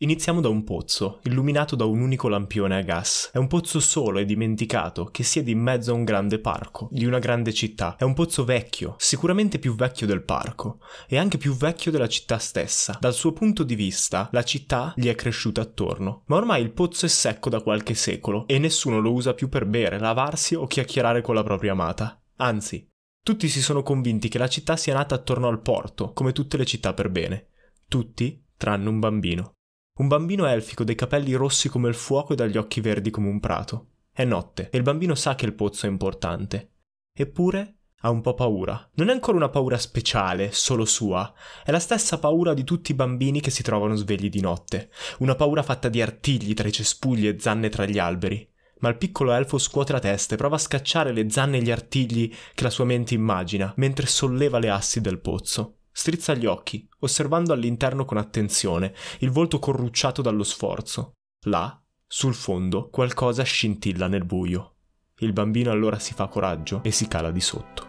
Iniziamo da un pozzo, illuminato da un unico lampione a gas. È un pozzo solo e dimenticato, che siede in mezzo a un grande parco, di una grande città. È un pozzo vecchio, sicuramente più vecchio del parco, e anche più vecchio della città stessa. Dal suo punto di vista, la città gli è cresciuta attorno. Ma ormai il pozzo è secco da qualche secolo, e nessuno lo usa più per bere, lavarsi o chiacchierare con la propria amata. Anzi, tutti si sono convinti che la città sia nata attorno al porto, come tutte le città per bene. Tutti, tranne un bambino. Un bambino elfico dai capelli rossi come il fuoco e dagli occhi verdi come un prato. È notte e il bambino sa che il pozzo è importante. Eppure ha un po' paura. Non è ancora una paura speciale, solo sua, è la stessa paura di tutti i bambini che si trovano svegli di notte, una paura fatta di artigli tra i cespugli e zanne tra gli alberi. Ma il piccolo elfo scuote la testa e prova a scacciare le zanne e gli artigli che la sua mente immagina, mentre solleva le assi del pozzo. Strizza gli occhi, osservando all'interno con attenzione il volto corrucciato dallo sforzo. Là, sul fondo, qualcosa scintilla nel buio. Il bambino allora si fa coraggio e si cala di sotto.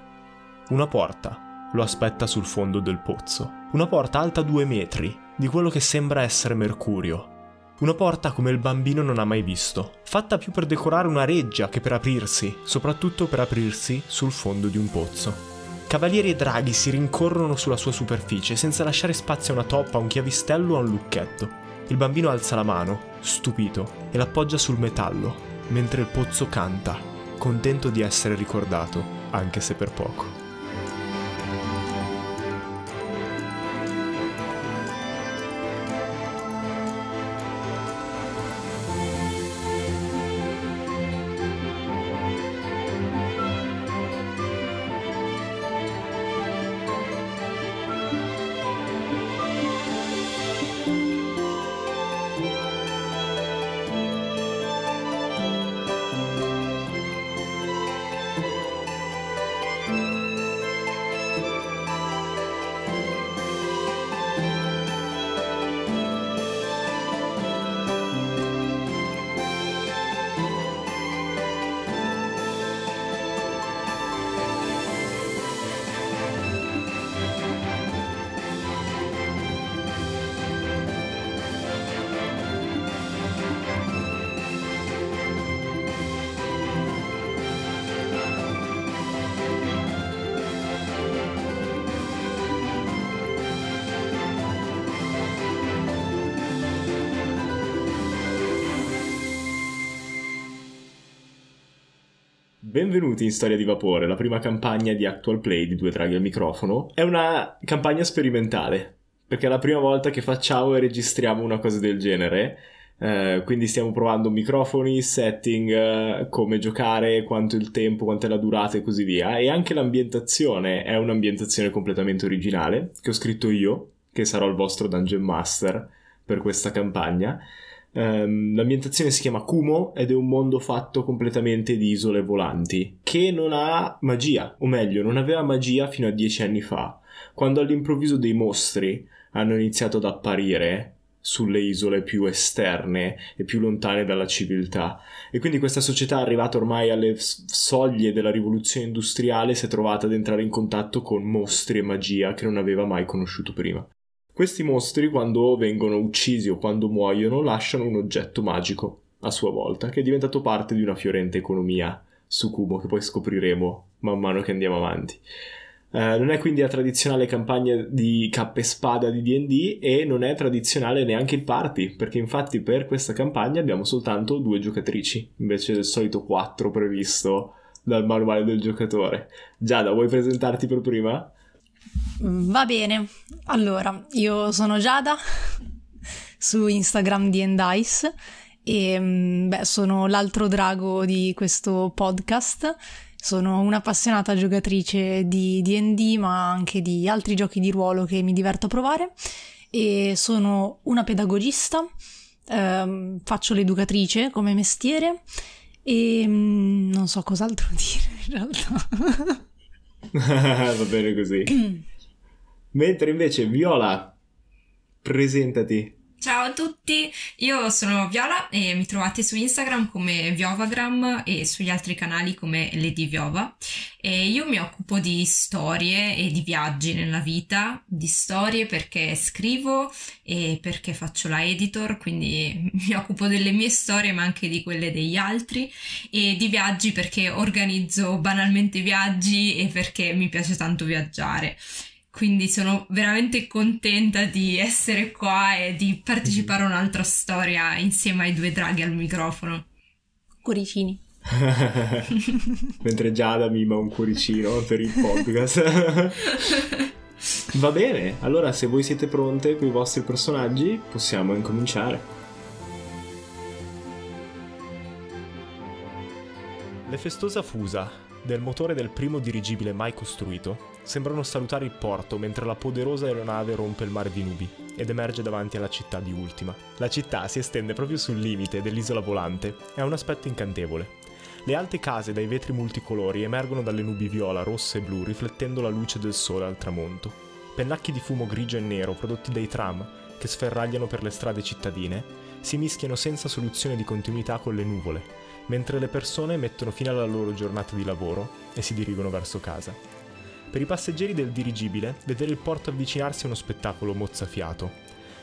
Una porta lo aspetta sul fondo del pozzo. Una porta alta due metri, di quello che sembra essere mercurio. Una porta come il bambino non ha mai visto, fatta più per decorare una reggia che per aprirsi, soprattutto per aprirsi sul fondo di un pozzo. Cavalieri e draghi si rincorrono sulla sua superficie senza lasciare spazio a una toppa, a un chiavistello o a un lucchetto. Il bambino alza la mano, stupito, e l'appoggia sul metallo, mentre il pozzo canta, contento di essere ricordato, anche se per poco. benvenuti in Storia di Vapore, la prima campagna di Actual Play di Due Draghi al microfono. È una campagna sperimentale, perché è la prima volta che facciamo e registriamo una cosa del genere. Eh, quindi stiamo provando microfoni, setting, eh, come giocare, quanto il tempo, quant'è la durata e così via. E anche l'ambientazione è un'ambientazione completamente originale che ho scritto io, che sarò il vostro Dungeon Master per questa campagna. Um, l'ambientazione si chiama Kumo ed è un mondo fatto completamente di isole volanti, che non ha magia, o meglio, non aveva magia fino a dieci anni fa, quando all'improvviso dei mostri hanno iniziato ad apparire sulle isole più esterne e più lontane dalla civiltà. E quindi questa società, arrivata ormai alle soglie della rivoluzione industriale, si è trovata ad entrare in contatto con mostri e magia che non aveva mai conosciuto prima. Questi mostri, quando vengono uccisi o quando muoiono, lasciano un oggetto magico, a sua volta, che è diventato parte di una fiorente economia su Cubo, che poi scopriremo man mano che andiamo avanti. Uh, non è quindi la tradizionale campagna di cappa spada di DD e non è tradizionale neanche il party, perché infatti per questa campagna abbiamo soltanto due giocatrici, invece del solito quattro previsto dal manuale del giocatore. Giada, vuoi presentarti per prima? Mm, va bene, allora io sono Giada su Instagram di Endice e mm, beh, sono l'altro drago di questo podcast. Sono un'appassionata giocatrice di DD, ma anche di altri giochi di ruolo che mi diverto a provare. E sono una pedagogista, ehm, faccio l'educatrice come mestiere e mm, non so cos'altro dire in realtà. Va bene così. Mentre invece Viola, presentati. Ciao a tutti, io sono Viola e mi trovate su Instagram come Viovagram e sugli altri canali come Lady Viova e io mi occupo di storie e di viaggi nella vita, di storie perché scrivo e perché faccio la editor, quindi mi occupo delle mie storie ma anche di quelle degli altri e di viaggi perché organizzo banalmente viaggi e perché mi piace tanto viaggiare quindi sono veramente contenta di essere qua e di partecipare a un'altra storia insieme ai due draghi al microfono. Curicini. Mentre Giada mima un cuoricino per il podcast. Va bene, allora se voi siete pronte con i vostri personaggi possiamo incominciare. Le festosa fusa del motore del primo dirigibile mai costruito sembrano salutare il porto mentre la poderosa aeronave rompe il mare di nubi ed emerge davanti alla città di Ultima. La città si estende proprio sul limite dell'isola volante e ha un aspetto incantevole. Le alte case dai vetri multicolori emergono dalle nubi viola, rosse e blu riflettendo la luce del sole al tramonto. Pennacchi di fumo grigio e nero prodotti dai tram che sferragliano per le strade cittadine si mischiano senza soluzione di continuità con le nuvole, mentre le persone mettono fine alla loro giornata di lavoro e si dirigono verso casa. Per i passeggeri del dirigibile, vedere il porto avvicinarsi è uno spettacolo mozzafiato,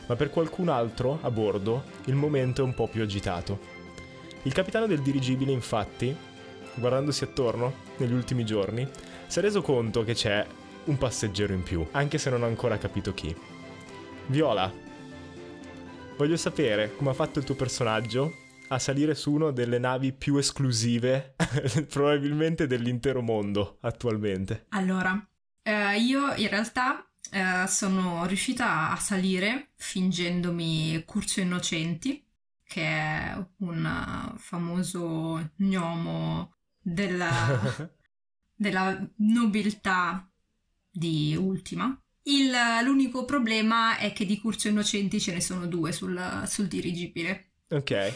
ma per qualcun altro a bordo il momento è un po' più agitato. Il capitano del dirigibile, infatti, guardandosi attorno negli ultimi giorni, si è reso conto che c'è un passeggero in più, anche se non ha ancora capito chi. Viola, voglio sapere come ha fatto il tuo personaggio a salire su una delle navi più esclusive probabilmente dell'intero mondo attualmente? Allora, eh, io in realtà eh, sono riuscita a salire fingendomi Curcio Innocenti, che è un eh, famoso gnomo della, della nobiltà di Ultima. Il, l'unico problema è che di Curcio Innocenti ce ne sono due sul, sul dirigibile. Ok.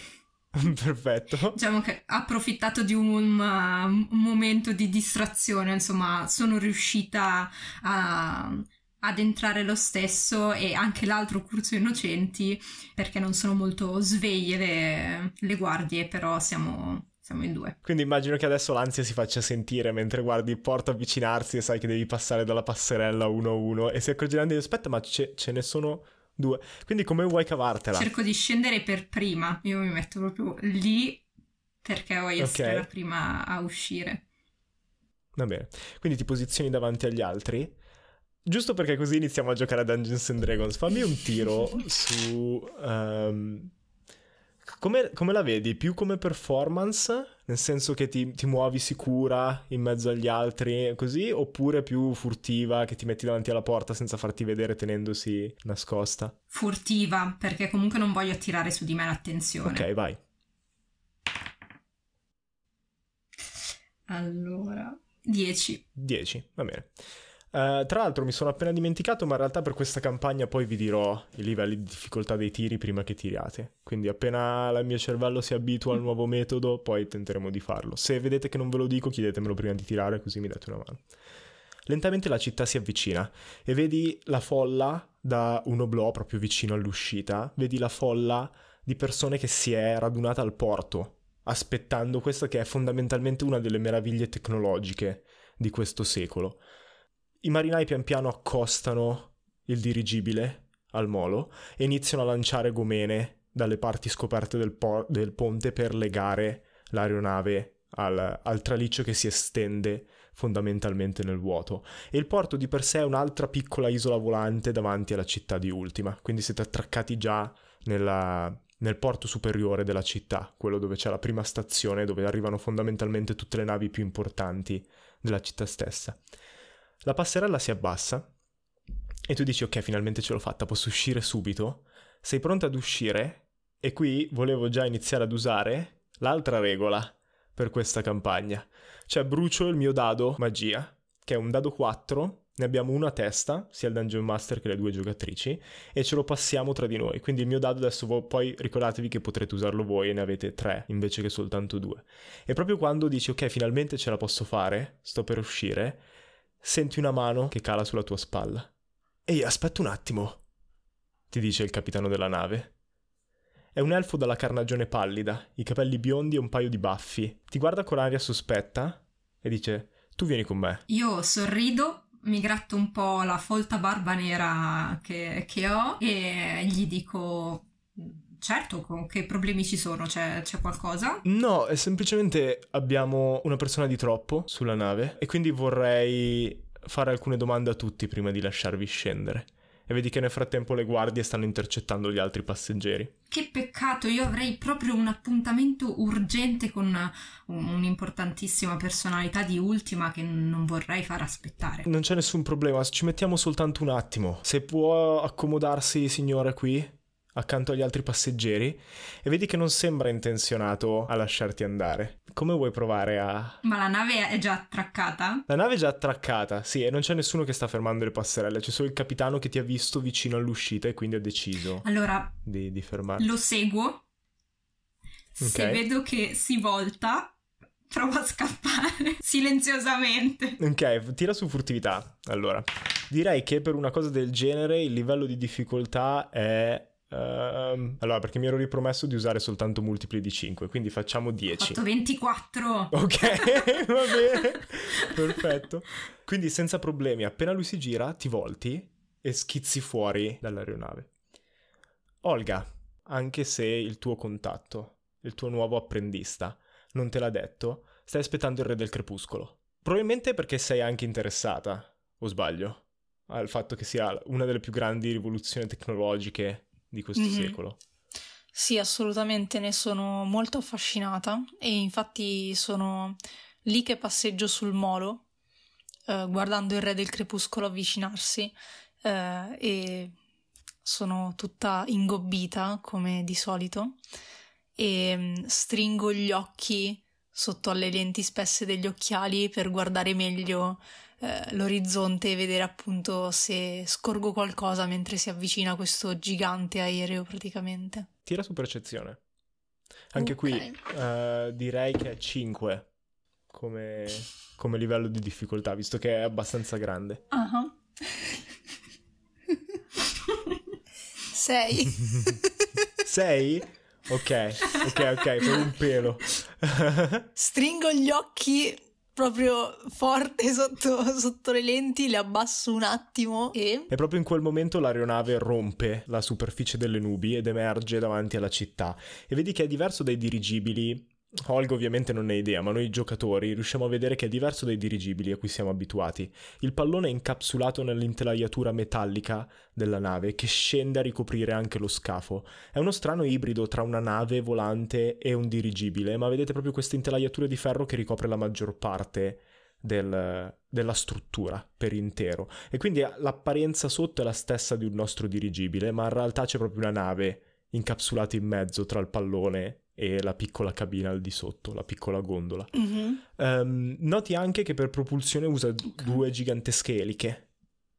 Perfetto. Diciamo che ha approfittato di un, un, uh, un, momento di distrazione, insomma, sono riuscita a, ad entrare lo stesso e anche l'altro Curso Innocenti, perché non sono molto sveglie le, le guardie, però siamo, siamo in due. Quindi immagino che adesso l'ansia si faccia sentire mentre guardi il porto avvicinarsi e sai che devi passare dalla passerella uno a uno e si accorgeranno di aspetta ma ce, ce ne sono due. Quindi come vuoi cavartela? Cerco di scendere per prima, io mi metto proprio lì perché voglio okay. essere la prima a uscire. Va bene, quindi ti posizioni davanti agli altri. Giusto perché così iniziamo a giocare a Dungeons and Dragons. Fammi un tiro su... Um, come, come la vedi? Più come performance nel senso che ti, ti, muovi sicura in mezzo agli altri, così, oppure più furtiva, che ti metti davanti alla porta senza farti vedere tenendosi nascosta? Furtiva, perché comunque non voglio attirare su di me l'attenzione. Ok, vai. Allora, 10. 10, va bene. Eh, tra l'altro mi sono appena dimenticato, ma in realtà per questa campagna poi vi dirò i livelli di difficoltà dei tiri prima che tiriate. Quindi appena il mio cervello si abitua al nuovo metodo, poi tenteremo di farlo. Se vedete che non ve lo dico, chiedetemelo prima di tirare, così mi date una mano. Lentamente la città si avvicina e vedi la folla da un oblò proprio vicino all'uscita, vedi la folla di persone che si è radunata al porto, aspettando questa che è fondamentalmente una delle meraviglie tecnologiche di questo secolo i marinai pian piano accostano il dirigibile al molo e iniziano a lanciare gomene dalle parti scoperte del, por- del ponte per legare l'aeronave al, al traliccio che si estende fondamentalmente nel vuoto. E il porto di per sé è un'altra piccola isola volante davanti alla città di Ultima, quindi siete attraccati già nella, nel porto superiore della città, quello dove c'è la prima stazione, dove arrivano fondamentalmente tutte le navi più importanti della città stessa. La passerella si abbassa e tu dici ok finalmente ce l'ho fatta, posso uscire subito. Sei pronta ad uscire e qui volevo già iniziare ad usare l'altra regola per questa campagna. Cioè brucio il mio dado magia, che è un dado 4, ne abbiamo una a testa, sia il Dungeon Master che le due giocatrici, e ce lo passiamo tra di noi. Quindi il mio dado adesso vo- poi ricordatevi che potrete usarlo voi e ne avete tre invece che soltanto due. E proprio quando dici ok finalmente ce la posso fare, sto per uscire, senti una mano che cala sulla tua spalla. Ehi, aspetta un attimo, ti dice il capitano della nave. È un elfo dalla carnagione pallida, i capelli biondi e un paio di baffi. Ti guarda con aria sospetta e dice: Tu vieni con me. Io sorrido, mi gratto un po' la folta barba nera che, che ho e gli dico: certo, che problemi ci sono? C'è, c'è qualcosa? No, è semplicemente abbiamo una persona di troppo sulla nave e quindi vorrei fare alcune domande a tutti prima di lasciarvi scendere. E vedi che nel frattempo le guardie stanno intercettando gli altri passeggeri. Che peccato, io avrei proprio un appuntamento urgente con un'importantissima personalità di ultima che non vorrei far aspettare. Non c'è nessun problema, ci mettiamo soltanto un attimo. Se può accomodarsi, signora, qui accanto agli altri passeggeri e vedi che non sembra intenzionato a lasciarti andare. Come vuoi provare a... Ma la nave è già attraccata? La nave è già attraccata, sì, e non c'è nessuno che sta fermando le passerelle, c'è solo il capitano che ti ha visto vicino all'uscita e quindi ha deciso allora, di, di fermarti. Lo seguo. Okay. Se vedo che si volta, provo a scappare silenziosamente. Ok, tira su furtività. Allora, direi che per una cosa del genere il livello di difficoltà è Um, allora, perché mi ero ripromesso di usare soltanto multipli di 5, quindi facciamo 10. Ho fatto 24. Ok, va bene. Perfetto. Quindi senza problemi, appena lui si gira, ti volti e schizzi fuori dall'aeronave. Olga, anche se il tuo contatto, il tuo nuovo apprendista, non te l'ha detto, stai aspettando il re del crepuscolo. Probabilmente perché sei anche interessata, o sbaglio, al fatto che sia una delle più grandi rivoluzioni tecnologiche di questo mm-hmm. secolo. Sì, assolutamente, ne sono molto affascinata e infatti sono lì che passeggio sul molo, eh, guardando il re del crepuscolo avvicinarsi eh, e sono tutta ingobbita come di solito e mm, stringo gli occhi sotto alle lenti spesse degli occhiali per guardare meglio eh, l'orizzonte e vedere appunto se scorgo qualcosa mentre si avvicina questo gigante aereo praticamente. Tira su percezione. Anche okay. qui eh, direi che è 5 come, come, livello di difficoltà, visto che è abbastanza grande. Uh-huh. 6. 6? Ok, ok, ok, per un pelo. Stringo gli occhi proprio forte sotto, sotto, le lenti, le abbasso un attimo e... E proprio in quel momento l'aeronave rompe la superficie delle nubi ed emerge davanti alla città. E vedi che è diverso dai dirigibili Holg ovviamente non ne ha idea, ma noi giocatori riusciamo a vedere che è diverso dai dirigibili a cui siamo abituati. Il pallone è incapsulato nell'intelaiatura metallica della nave che scende a ricoprire anche lo scafo. È uno strano ibrido tra una nave volante e un dirigibile, ma vedete proprio questa intelaiatura di ferro che ricopre la maggior parte del, della struttura per intero. E quindi l'apparenza sotto è la stessa di un nostro dirigibile, ma in realtà c'è proprio una nave incapsulata in mezzo tra il pallone e la piccola cabina al di sotto, la piccola gondola. Mm-hmm. Um, noti anche che per propulsione usa okay. due gigantesche eliche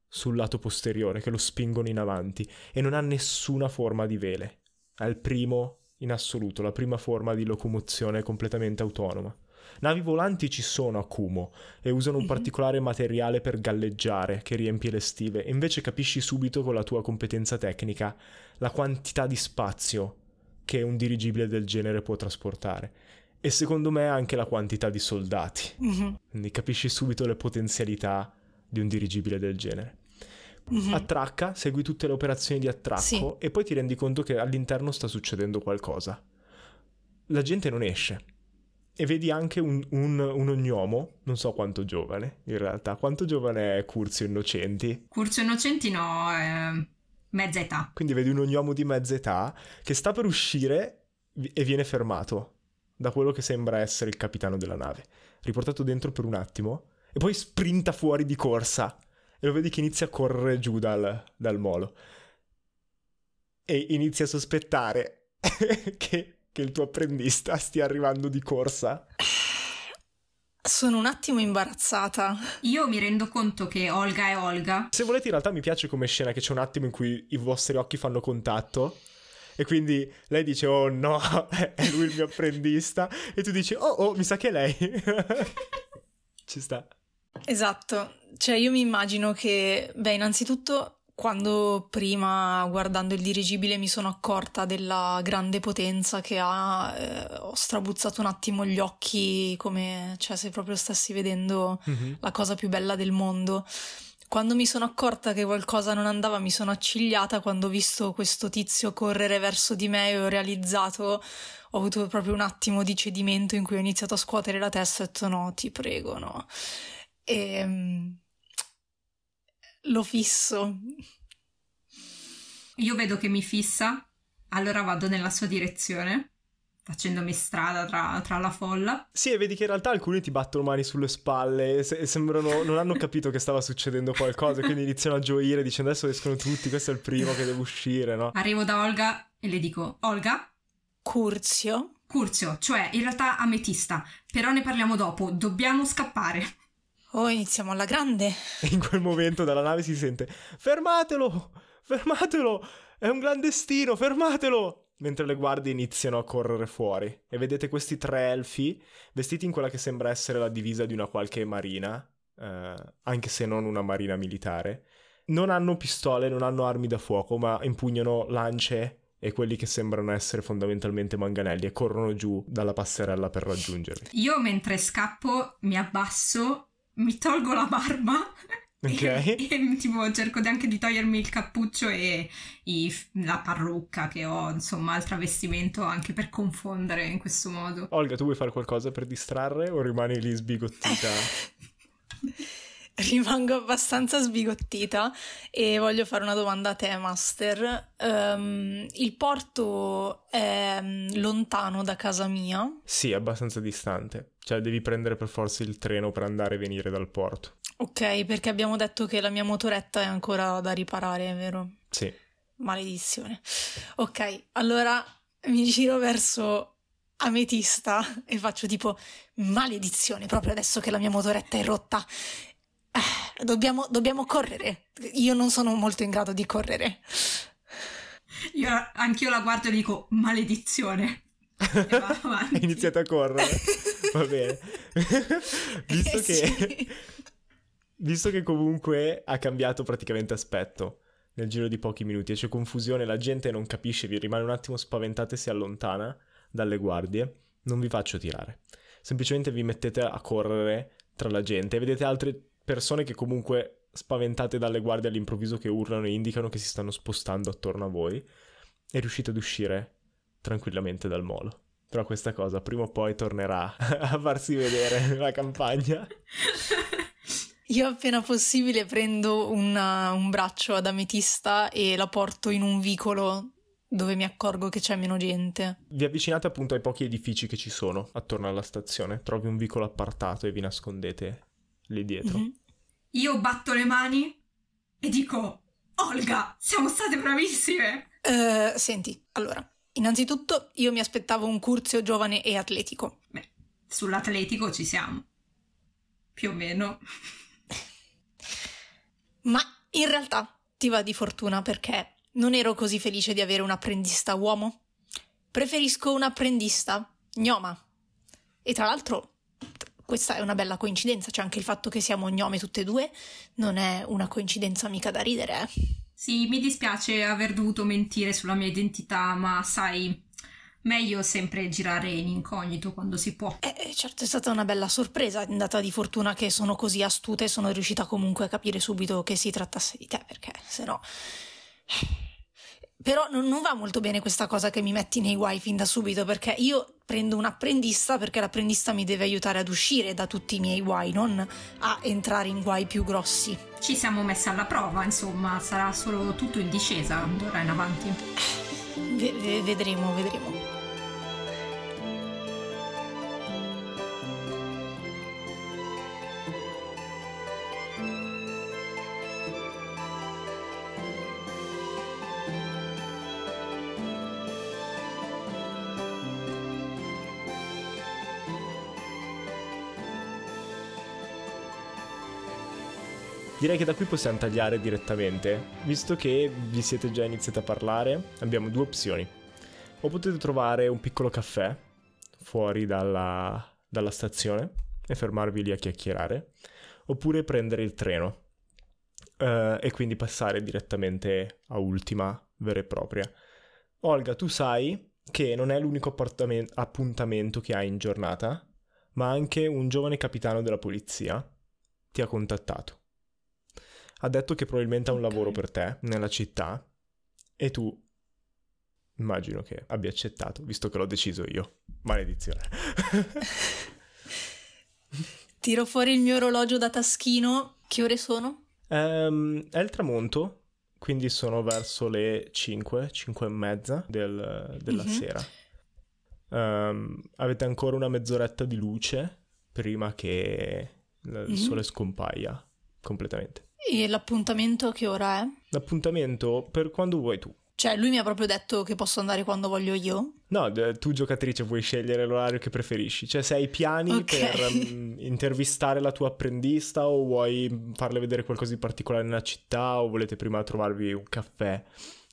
sul lato posteriore che lo spingono in avanti e non ha nessuna forma di vele. È il primo in assoluto, la prima forma di locomozione completamente autonoma. Navi volanti ci sono a Kumo e usano un mm-hmm. particolare materiale per galleggiare che riempie le stive, invece capisci subito con la tua competenza tecnica la quantità di spazio che un dirigibile del genere può trasportare. E secondo me anche la quantità di soldati. Mm-hmm. Quindi capisci subito le potenzialità di un dirigibile del genere. Mm-hmm. Attracca, segui tutte le operazioni di attracco sì. e poi ti rendi conto che all'interno sta succedendo qualcosa. La gente non esce. E vedi anche un, un, un ognomo, non so quanto giovane in realtà. Quanto giovane è Curzio Innocenti? Curzio Innocenti no, è Mezza età. Quindi vedi un ognomo di mezza età che sta per uscire e viene fermato da quello che sembra essere il capitano della nave. Riportato dentro per un attimo e poi sprinta fuori di corsa. E lo vedi che inizia a correre giù dal, dal molo. E inizia a sospettare che, che il tuo apprendista stia arrivando di corsa sono un attimo imbarazzata. Io mi rendo conto che Olga è Olga. Se volete, in realtà mi piace come scena che c'è un attimo in cui i vostri occhi fanno contatto. E quindi lei dice: Oh no, è lui il mio apprendista. E tu dici: Oh, oh, mi sa che è lei. Ci sta. Esatto, cioè io mi immagino che, beh, innanzitutto quando prima guardando il dirigibile mi sono accorta della grande potenza che ha, eh, ho strabuzzato un attimo gli occhi come cioè, se proprio stessi vedendo mm-hmm. la cosa più bella del mondo. Quando mi sono accorta che qualcosa non andava, mi sono accigliata quando ho visto questo tizio correre verso di me e ho realizzato, ho avuto proprio un attimo di cedimento in cui ho iniziato a scuotere la testa e ho detto no, ti prego, no. E ehm, lo fisso. Io vedo che mi fissa, allora vado nella sua direzione, facendomi strada tra, tra la folla. Sì, e vedi che in realtà alcuni ti battono mani sulle spalle e, se- e sembrano, non hanno capito che stava succedendo qualcosa, quindi iniziano a gioire dicendo adesso escono tutti, questo è il primo che devo uscire, no? Arrivo da Olga e le dico, Olga? Curzio? Curzio, cioè in realtà ametista, però ne parliamo dopo, dobbiamo scappare. Oh, iniziamo alla grande. E in quel momento dalla nave si sente: Fermatelo! Fermatelo! È un clandestino, fermatelo! mentre le guardie iniziano a correre fuori e vedete questi tre elfi vestiti in quella che sembra essere la divisa di una qualche marina, eh, anche se non una marina militare. Non hanno pistole, non hanno armi da fuoco, ma impugnano lance e quelli che sembrano essere fondamentalmente manganelli e corrono giù dalla passerella per raggiungerli. Io mentre scappo mi abbasso mi tolgo la barba Okay. E, e, tipo cerco anche di togliermi il cappuccio e i, la parrucca che ho, insomma, il travestimento anche per confondere in questo modo. Olga, tu vuoi fare qualcosa per distrarre o rimani lì sbigottita? Rimango abbastanza sbigottita e voglio fare una domanda a te, Master. Um, il porto è mm, lontano da casa mia? Sì, abbastanza distante. Cioè devi prendere per forza il treno per andare e venire dal porto. Ok, perché abbiamo detto che la mia motoretta è ancora da riparare, è vero? Sì. Maledizione. Ok, allora mi giro verso Ametista e faccio tipo maledizione proprio adesso che la mia motoretta è rotta. Eh, dobbiamo, dobbiamo correre. Io non sono molto in grado di correre. Io anch'io la guardo e dico maledizione. Hai iniziato a correre. Va bene. Eh, visto, eh, che, sì. visto che comunque ha cambiato praticamente aspetto nel giro di pochi minuti e c'è confusione, la gente non capisce, vi rimane un attimo spaventata e si allontana dalle guardie, non vi faccio tirare. Semplicemente vi mettete a correre tra la gente e vedete altre persone che comunque spaventate dalle guardie all'improvviso che urlano e indicano che si stanno spostando attorno a voi e riuscite ad uscire tranquillamente dal molo. Però questa cosa prima o poi tornerà a farsi vedere la campagna. Io appena possibile prendo una, uh, un braccio ad ametista e la porto in un vicolo dove mi accorgo che c'è meno gente. Vi avvicinate appunto ai pochi edifici che ci sono attorno alla stazione. Trovi un vicolo appartato e vi nascondete lì dietro. Mm-hmm. Io batto le mani e dico: Olga, siamo state bravissime! Uh, senti, allora, Innanzitutto io mi aspettavo un Curzio giovane e atletico. Beh, sull'atletico ci siamo. Più o meno. Ma in realtà ti va di fortuna perché non ero così felice di avere un apprendista uomo. Preferisco un apprendista gnoma. E tra l'altro questa è una bella coincidenza, c'è cioè anche il fatto che siamo gnome tutte e due, non è una coincidenza mica da ridere, eh. Sì, mi dispiace aver dovuto mentire sulla mia identità, ma sai, meglio sempre girare in incognito quando si può. Eh, eh certo, è stata una bella sorpresa, è data di fortuna che sono così astuta e sono riuscita comunque a capire subito che si trattasse di te, perché se no però non, va molto bene questa cosa che mi metti nei guai fin da subito perché io prendo un apprendista perché l'apprendista mi deve aiutare ad uscire da tutti i miei guai, non a entrare in guai più grossi. Ci siamo messi alla prova, insomma, sarà solo tutto in discesa d'ora in avanti. V- vedremo, vedremo. Direi che da qui possiamo tagliare direttamente, visto che vi siete già iniziati a parlare, abbiamo due opzioni. O potete trovare un piccolo caffè fuori dalla, dalla stazione e fermarvi lì a chiacchierare, oppure prendere il treno uh, e quindi passare direttamente a ultima vera e propria. Olga, tu sai che non è l'unico appuntamento che hai in giornata, ma anche un giovane capitano della polizia ti ha contattato ha detto che probabilmente ha un lavoro per te nella città e tu immagino che abbia accettato, visto che l'ho deciso io. Maledizione. Tiro fuori il mio orologio da taschino. Che ore sono? Um, è il tramonto, quindi sono verso le 5, 5 e mezza del, della mm-hmm. sera. Um, avete ancora una mezz'oretta di luce prima che il mm-hmm. sole scompaia completamente. E l'appuntamento che ora è? L'appuntamento per quando vuoi tu. Cioè, lui mi ha proprio detto che posso andare quando voglio io? No, tu giocatrice puoi scegliere l'orario che preferisci. Cioè, se hai piani okay. per intervistare la tua apprendista o vuoi farle vedere qualcosa di particolare nella città o volete prima trovarvi un caffè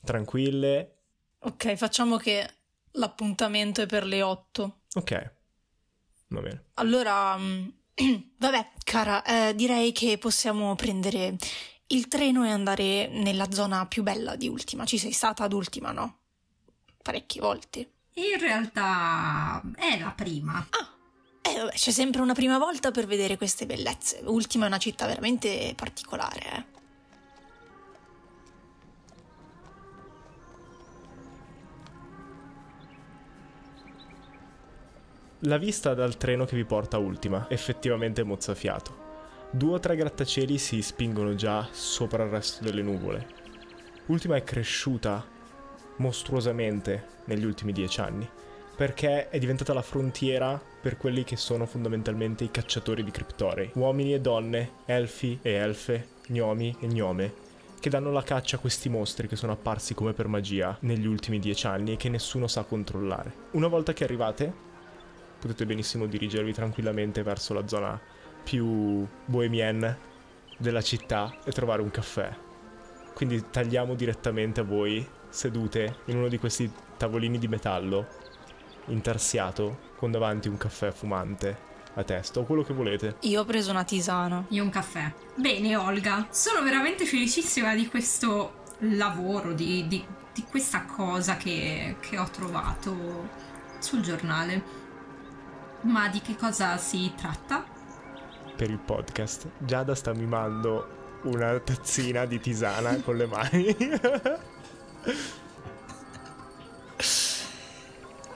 tranquille. Ok, facciamo che l'appuntamento è per le 8. Ok, va bene. Allora... Vabbè, cara, eh, direi che possiamo prendere il treno e andare nella zona più bella di Ultima. Ci sei stata ad Ultima, no? Parecchie volte. In realtà è la prima. Ah, eh, vabbè, c'è sempre una prima volta per vedere queste bellezze. Ultima è una città veramente particolare, eh. La vista dal treno che vi porta Ultima effettivamente mozzafiato. Due o tre grattacieli si spingono già sopra il resto delle nuvole. Ultima è cresciuta mostruosamente negli ultimi dieci anni, perché è diventata la frontiera per quelli che sono fondamentalmente i cacciatori di criptorei, uomini e donne, elfi e elfe, gnomi e gnome, che danno la caccia a questi mostri che sono apparsi come per magia negli ultimi dieci anni e che nessuno sa controllare. Una volta che arrivate, potete benissimo dirigervi tranquillamente verso la zona più bohemienne della città e trovare un caffè. Quindi tagliamo direttamente a voi, sedute in uno di questi tavolini di metallo, intarsiato, con davanti un caffè fumante a testa o quello che volete. Io ho preso una tisana. Io un caffè. Bene, Olga, sono veramente felicissima di questo lavoro, di, di, di questa cosa che, che ho trovato sul giornale. Ma di che cosa si tratta? Per il podcast, Giada sta mimando una tazzina di tisana con le mani.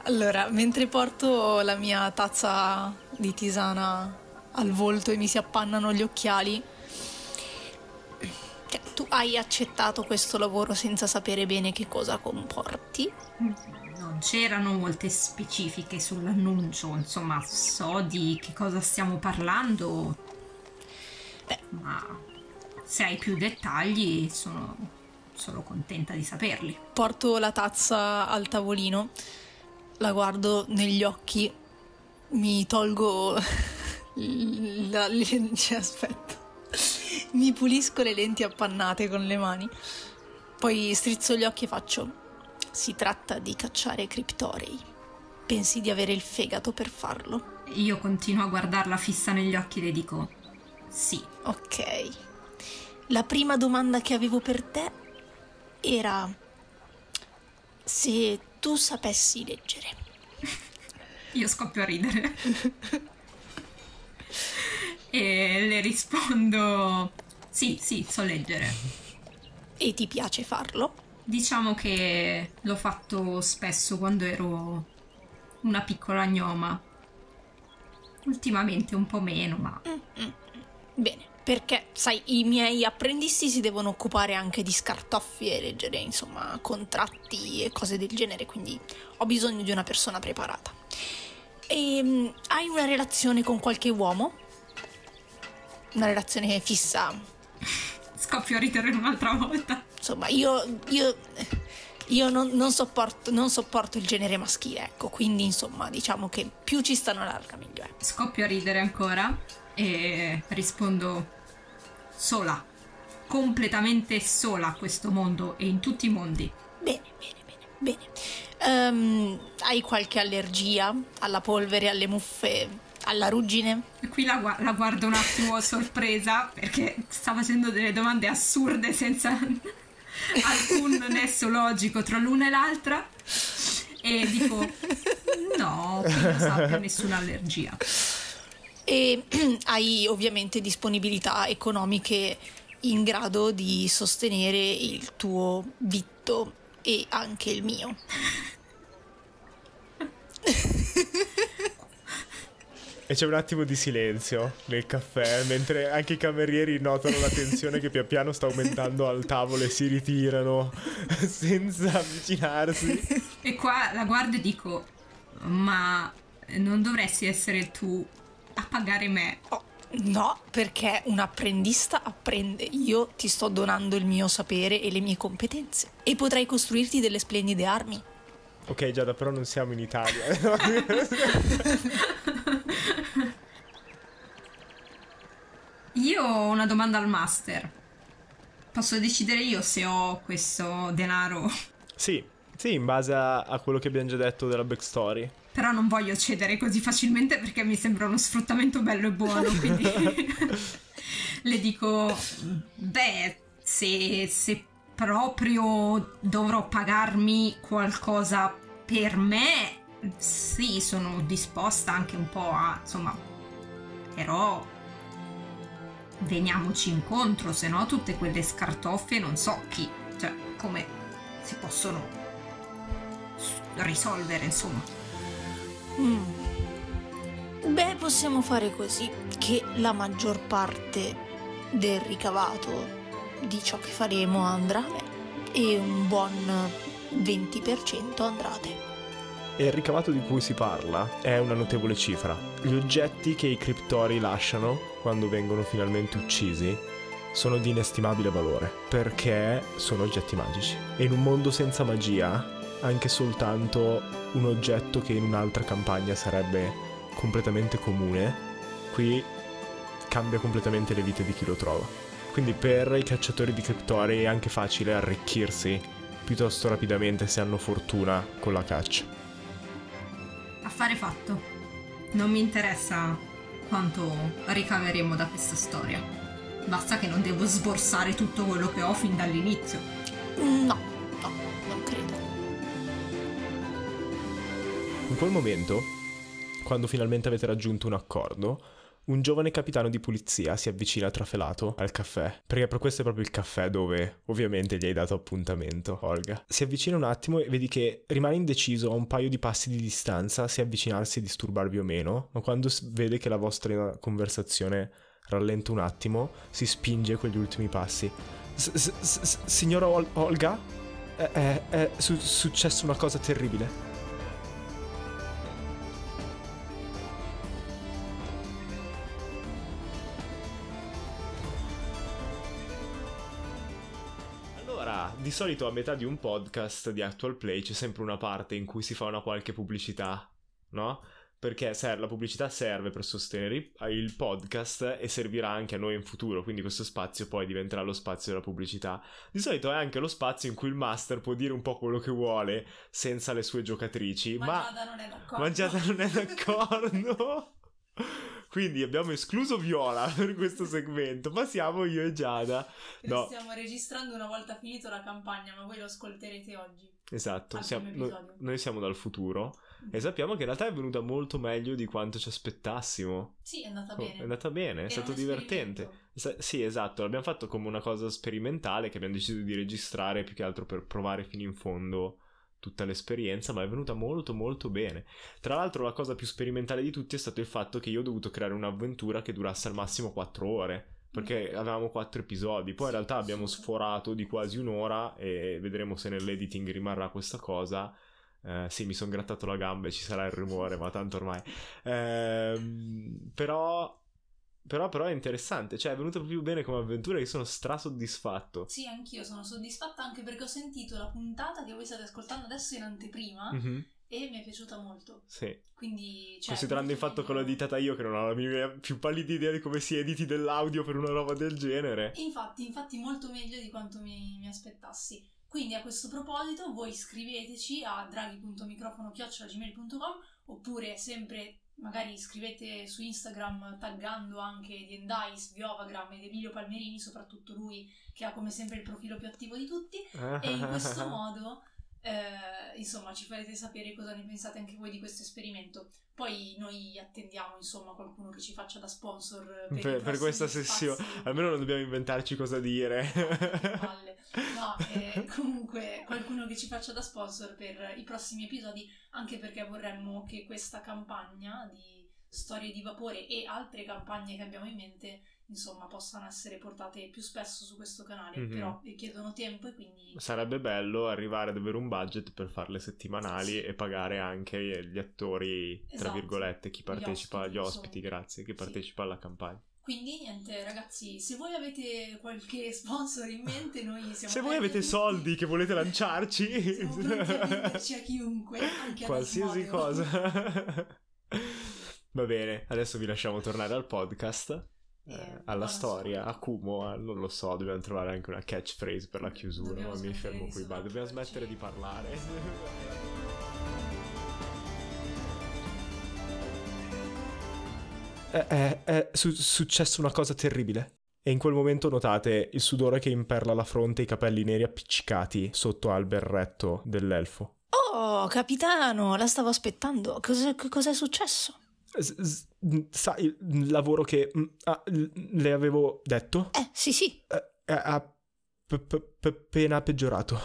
allora, mentre porto la mia tazza di tisana al volto e mi si appannano gli occhiali, cioè, tu hai accettato questo lavoro senza sapere bene che cosa comporti. Mm, c'erano molte specifiche sull'annuncio, insomma so di che cosa stiamo parlando, Beh. ma se hai più dettagli sono, sono contenta di saperli. Porto la tazza al tavolino, la guardo negli occhi, mi tolgo... la, cioè, aspetta, mi pulisco le lenti appannate con le mani, poi strizzo gli occhi e faccio si tratta di cacciare criptorei. Pensi di avere il fegato per farlo? Io continuo a guardarla fissa negli occhi e le dico sì. Ok. La prima domanda che avevo per te era se tu sapessi leggere. Io scoppio a ridere. e le rispondo sì, sì, so leggere. E ti piace farlo? Diciamo che l'ho fatto spesso quando ero una piccola gnoma. Ultimamente un po' meno, ma... Mm, mm, mm. Bene, perché, sai, i miei apprendisti si devono occupare anche di scartoffi e leggere, insomma, contratti e cose del genere, quindi ho bisogno di una persona preparata. E, ehm, hai una relazione con qualche uomo? Una relazione fissa? Scoppio a ridere un'altra volta insomma, io, io, io non, non, sopporto, non, sopporto, il genere maschile, ecco, quindi insomma, diciamo che più ci stanno larga meglio è. Ecco. Scoppio a ridere ancora e rispondo sola, completamente sola a questo mondo e in tutti i mondi. Bene, bene, bene, bene. Um, hai qualche allergia alla polvere, alle muffe? alla ruggine. qui la, la, guardo un attimo sorpresa perché sta facendo delle domande assurde senza alcun nesso logico tra l'una e l'altra e dico no, che sappia nessuna allergia. E hai ovviamente disponibilità economiche in grado di sostenere il tuo vitto e anche il mio. E c'è un attimo di silenzio nel caffè, mentre anche i camerieri notano la tensione che pian piano sta aumentando al tavolo e si ritirano senza avvicinarsi. E qua la guardo e dico, ma non dovresti essere tu a pagare me? Oh, no, perché un apprendista apprende. Io ti sto donando il mio sapere e le mie competenze e potrei costruirti delle splendide armi. Ok Giada, però non siamo in Italia. Io ho una domanda al master. Posso decidere io se ho questo denaro? Sì, sì, in base a, a quello che abbiamo già detto della backstory. Però non voglio cedere così facilmente perché mi sembra uno sfruttamento bello e buono, quindi le dico, beh, se, se proprio dovrò pagarmi qualcosa per me, sì, sono disposta anche un po' a, insomma, però veniamoci incontro, se no tutte quelle scartoffie non so chi, cioè come si possono risolvere, insomma. Mm. Beh, possiamo fare così, che la maggior parte del ricavato di ciò che faremo andrà a me e un buon 20% andrà a te e il ricavato di cui si parla è una notevole cifra. Gli oggetti che i criptori lasciano quando vengono finalmente uccisi sono di inestimabile valore, perché sono oggetti magici. E in un mondo senza magia, anche soltanto un oggetto che in un'altra campagna sarebbe completamente comune, qui cambia completamente le vite di chi lo trova. Quindi per i cacciatori di criptori è anche facile arricchirsi piuttosto rapidamente se hanno fortuna con la caccia affare fatto. Non mi interessa quanto ricaveremo da questa storia. Basta che non devo sborsare tutto quello che ho fin dall'inizio. No, no, non credo. In quel momento, quando finalmente avete raggiunto un accordo, un giovane capitano di polizia si avvicina trafelato al caffè, perché per questo è proprio il caffè dove ovviamente gli hai dato appuntamento, Olga. Si avvicina un attimo e vedi che rimane indeciso a un paio di passi di distanza se avvicinarsi e disturbarvi o meno, ma quando vede che la vostra conversazione rallenta un attimo, si spinge quegli ultimi passi. Signora Olga? È, è, successa una cosa terribile. di solito a metà di un podcast di Actual Play c'è sempre una parte in cui si fa una qualche pubblicità, no? Perché la pubblicità serve per sostenere il podcast e servirà anche a noi in futuro, quindi questo spazio poi diventerà lo spazio della pubblicità. Di solito è anche lo spazio in cui il master può dire un po' quello che vuole senza le sue giocatrici, Mangiata ma... non è d'accordo. Mangiata non è d'accordo. Quindi abbiamo escluso Viola per questo segmento, ma siamo io e Giada. No. Stiamo registrando una volta finito la campagna, ma voi lo ascolterete oggi. Esatto, siamo, no, noi siamo dal futuro e mm. sappiamo che in realtà è venuta molto meglio di quanto ci aspettassimo. Sì, è andata oh, bene. È andata bene, è Era stato divertente. Sì, esatto, l'abbiamo fatto come una cosa sperimentale che abbiamo deciso di registrare più che altro per provare fino in fondo tutta l'esperienza, ma è venuta molto molto bene. Tra l'altro la cosa più sperimentale di tutti è stato il fatto che io ho dovuto creare un'avventura che durasse al massimo 4 ore, perché mm. avevamo 4 episodi, poi in realtà abbiamo sforato di quasi un'ora e vedremo se nell'editing rimarrà questa cosa. Eh, sì, mi sono grattato la gamba e ci sarà il rumore, ma tanto ormai. Eh, però però, però è interessante, cioè è venuta più bene come avventura e sono strasoddisfatto. Sì, anch'io sono soddisfatta anche perché ho sentito la puntata che voi state ascoltando adesso in anteprima mm-hmm. e mi è piaciuta molto. Sì. Quindi, cioè, Considerando il fatto che l'ho editata io, che non ho la mia più pallida idea di come si editi dell'audio per una roba del genere. Infatti, infatti molto meglio di quanto mi, mi aspettassi. Quindi a questo proposito voi scriveteci a draghi.microfono.gmail.com oppure sempre magari scrivete su Instagram taggando anche di Endice, Biovagram ed Emilio Palmerini, soprattutto lui che ha come sempre il profilo più attivo di tutti, e in questo modo eh, insomma, ci farete sapere cosa ne pensate anche voi di questo esperimento. Poi noi attendiamo, insomma, qualcuno che ci faccia da sponsor per, per, per questa sessione. Almeno non dobbiamo inventarci cosa dire. No, eh, comunque qualcuno che ci faccia da sponsor per i prossimi episodi, anche perché vorremmo che questa campagna di storie di vapore e altre campagne che abbiamo in mente insomma possano essere portate più spesso su questo canale, mm-hmm. però richiedono tempo e quindi... Sarebbe bello arrivare ad avere un budget per farle settimanali sì. e pagare anche gli attori, esatto. tra virgolette, chi partecipa, gli ospiti, ospiti grazie, chi partecipa alla campagna. Quindi niente ragazzi, se voi avete qualche sponsor in mente, noi siamo... se voi avete soldi che volete lanciarci... siamo pronti a a chiunque, anche Qualsiasi cosa. Va bene, adesso vi lasciamo tornare al podcast eh, ehm, alla storia, a Kumo, eh, non lo so, dobbiamo trovare anche una catchphrase per la chiusura, dobbiamo ma mi fermo qui, ma dobbiamo smettere di parlare. È, è, eh, eh, è su- successa una cosa terribile. E in quel momento notate il sudore che imperla la fronte e i capelli neri appiccicati sotto al berretto dell'elfo. Oh, capitano, la stavo aspettando. Cos- cos'è successo? sai il lavoro che mh, mm, ah, le avevo detto? Eh, sì, sì. Eh, eh, ha appena peggiorato.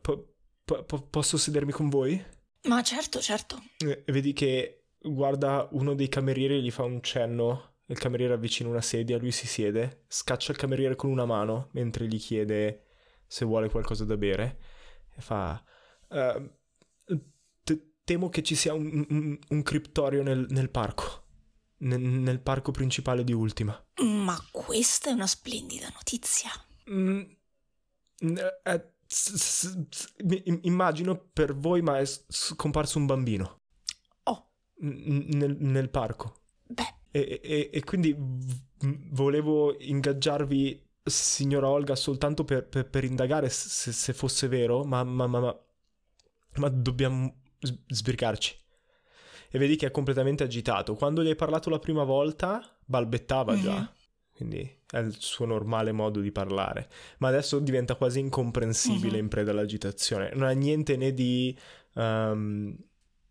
P- p- posso sedermi con voi? Ma certo, certo. vedi che guarda uno dei camerieri gli fa un cenno. Il cameriere avvicina una sedia, lui si siede, scaccia il cameriere con una mano mentre gli chiede se vuole qualcosa da bere e fa... Uh, temo che ci sia un, un, un criptorio nel, nel parco, nel, nel parco principale di Ultima. Ma questa è una splendida notizia. Mm, mm eh, s- s- s- immagino per voi, ma è scomparso un bambino. Oh. N- nel, nel, parco. Beh. E, e, e quindi v- volevo ingaggiarvi, signora Olga, soltanto per, per, per indagare se, se, fosse vero, ma, ma, ma, ma dobbiamo sbrigarci. E vedi che è completamente agitato. Quando gli hai parlato la prima volta, balbettava già. Mm-hmm. Quindi è il suo normale modo di parlare. Ma adesso diventa quasi incomprensibile mm-hmm. in preda all'agitazione. Non ha niente né di. Um,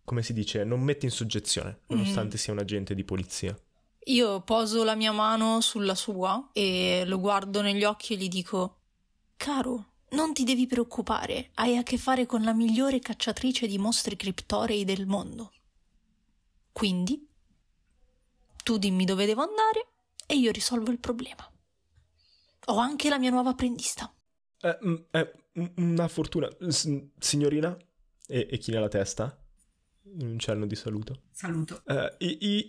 come si dice? Non mette in soggezione, mhm. nonostante mm-hmm. sia un agente di polizia. Io poso la mia mano sulla sua e lo guardo negli occhi e gli dico: Caro, non ti devi preoccupare, hai a che fare con la migliore cacciatrice di mostri criptorei del mondo. Quindi, tu dimmi dove devo andare e io risolvo il problema. Ho anche la mia nuova apprendista. È, eh, è mm, eh, mm, una fortuna. signorina? E, e china la testa in un cenno di saluto. Saluto. Eh,